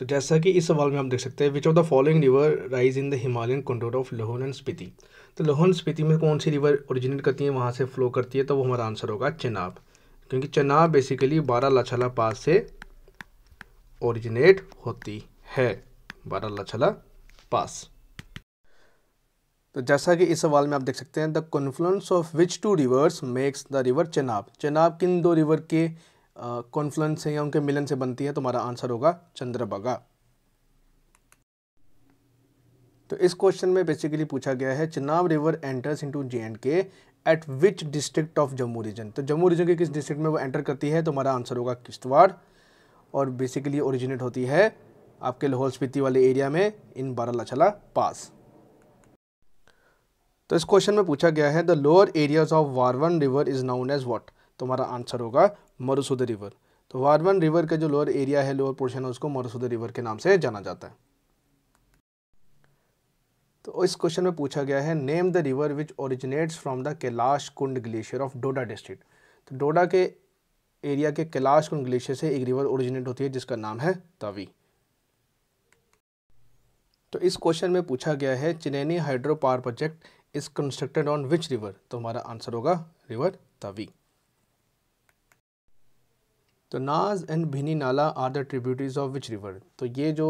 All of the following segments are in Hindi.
तो जैसा कि इस सवाल में हम देख सकते हैं which of the following river rise in the Himalayan contour of Lahaul and Spiti तो लोहन स्पीति में कौन सी रिवर ओरिजिनेट करती है वहाँ से फ्लो करती है तो वो हमारा आंसर होगा चेनाब क्योंकि चेनाब बेसिकली बारह लाछला पास से ओरिजिनेट होती है बारह लाछला पास तो जैसा कि इस सवाल में आप देख सकते हैं the confluence of which two rivers makes the river Chenab Chenab किन दो रिवर के कॉन्फ्लुएंस से या उनके मिलन से बनती है तो हमारा आंसर होगा चंद्रभागा तो इस क्वेश्चन में बेसिकली पूछा गया है Chenab river enters into J and K at which district of Jammu region तो जम्मू रीजन के किस डिस्ट्रिक्ट में वो एंटर करती है तो हमारा आंसर होगा किश्तवाड़ और बेसिकली ओरिजिनेट होती है आपके लाहौल स्पीति वाले एरिया में इन बारालाछला पास तो इस क्वेश्चन में पूछा गया है the lower areas of Warwan river is known as what तो हमारा आंसर होगा मरुसुद रिवर तो वारवन रिवर का जो लोअर एरिया है लोअर पोर्शन है उसको मरुसुद रिवर के नाम से जाना जाता है तो इस क्वेश्चन में पूछा गया है name the river which originates from the Kailash Kund glacier of Doda district तो डोडा के एरिया के कैलाश कुंड ग्लेशियर से एक रिवर ओरिजिनेट होती है जिसका नाम है तवी तो इस क्वेश्चन में पूछा गया है Chenani hydro power project is constructed on which river तो हमारा आंसर होगा रिवर तवी तो नाज and Bhini nala are the tributaries of which river तो ये जो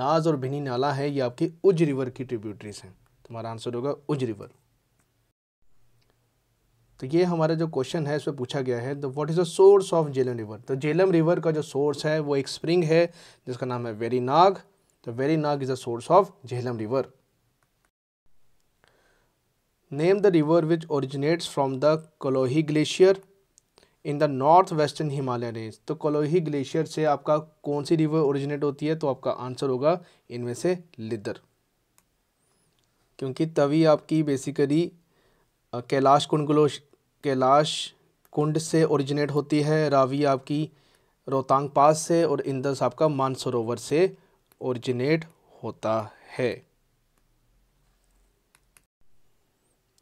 नाज और भिनी नाला है ये आपकी उज रिवर की ट्रिब्यूटरीज हैं तुम्हारा आंसर होगा उज रिवर तो ये हमारा जो क्वेश्चन है इसमें पूछा गया है तो what is the source of Jhelum river तो जेलम रिवर का जो सोर्स है वो एक स्प्रिंग है जिसका नाम है वेरी नाग तो Verinag is the source of Jhelum river name the river which originates from the Kolahoi glacier in the north western Himalaya range तो कलोही ग्लेशियर से आपका कौन सी रिवर ओरिजिनेट होती है तो आपका आंसर होगा इनमें से लिदर क्योंकि तवी आपकी बेसिकली कैलाश कुंड कैलाश कुंड से ओरिजिनेट होती है रावी आपकी रोहतांग पास से और इंदस आपका मानसरोवर से ओरिजिनेट होता है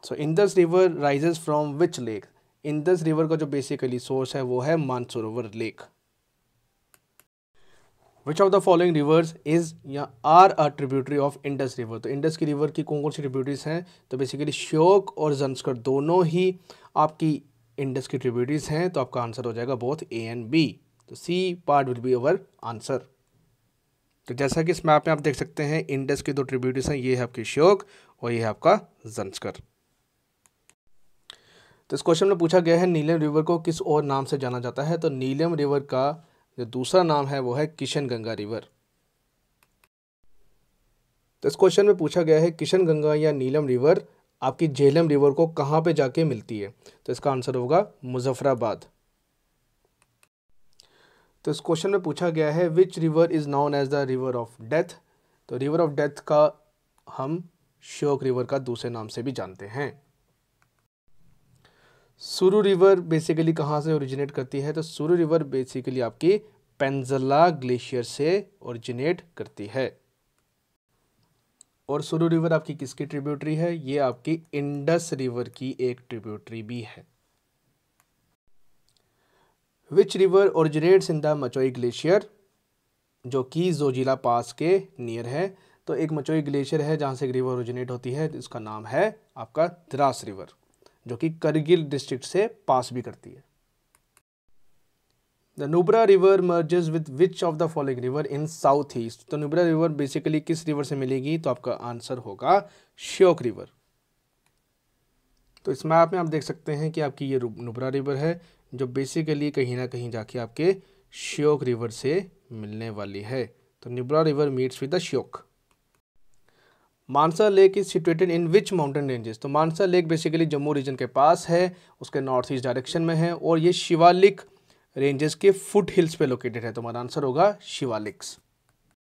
so Indus river rises from which lake Indus river का जो बेसिकली सोर्स है वो है Mansarovar lake which of the following rivers is or are a tributary of Indus river तो इंडस की रिवर की कौन कौन सी ट्रिब्यूटरीज हैं तो बेसिकली श्योक और जंसकर दोनों ही आपकी इंडस की ट्रिब्यूटरीज हैं तो आपका आंसर हो जाएगा बोथ ए एंड बी तो C part will be our answer तो जैसा कि इस मैप में आप देख सकते हैं इंडस की दो ट्रिब्यूटरीज हैं ये है आपकी श्योक और ये है आपका जंसकर तो इस क्वेश्चन में पूछा गया है नीलम रिवर को किस और नाम से जाना जाता है तो नीलम रिवर का जो दूसरा नाम है वो है किशन गंगा रिवर तो इस क्वेश्चन में पूछा गया है किशन गंगा या नीलम रिवर आपकी झेलम रिवर को कहाँ पे जाके मिलती है तो इसका आंसर होगा मुजफ्फराबाद तो इस क्वेश्चन में पूछा गया है which river is known as the river of death तो रिवर ऑफ डेथ का हम श्योक रिवर का दूसरे नाम से भी जानते हैं सुरु रिवर बेसिकली कहाँ से ओरिजिनेट करती है तो सुरु रिवर बेसिकली आपकी पेंजला ग्लेशियर से ओरिजिनेट करती है और सुरु रिवर आपकी किसकी ट्रिब्यूटरी है ये आपकी इंडस रिवर की एक ट्रिब्यूटरी भी है which river originates in the Machoi glacier जो कि जोजिला पास के नियर है तो एक मचोई ग्लेशियर है जहाँ से एक रिवर ओरिजिनेट होती है उसका नाम है आपका द्रास रिवर जो कि करगिल डिस्ट्रिक्ट से पास भी करती है the Nubra river merges with which of the following river in south east तो नुब्रा रिवर बेसिकली किस रिवर से मिलेगी तो आपका आंसर होगा श्योक रिवर तो इस मैप में आप देख सकते हैं कि आपकी ये नुब्रा रिवर है जो बेसिकली कहीं ना कहीं जाके आपके श्योक रिवर से मिलने वाली है तो Nubra river meets with the Shyok Mansar lake is situated in which mountain ranges तो Mansar lake basically Jammu region के पास है उसके नॉर्थ ईस्ट डायरेक्शन में है और ये शिवालिक रेंजेस के फुट हिल्स पे लोकेटेड है तो हमारा आंसर होगा शिवालिक्स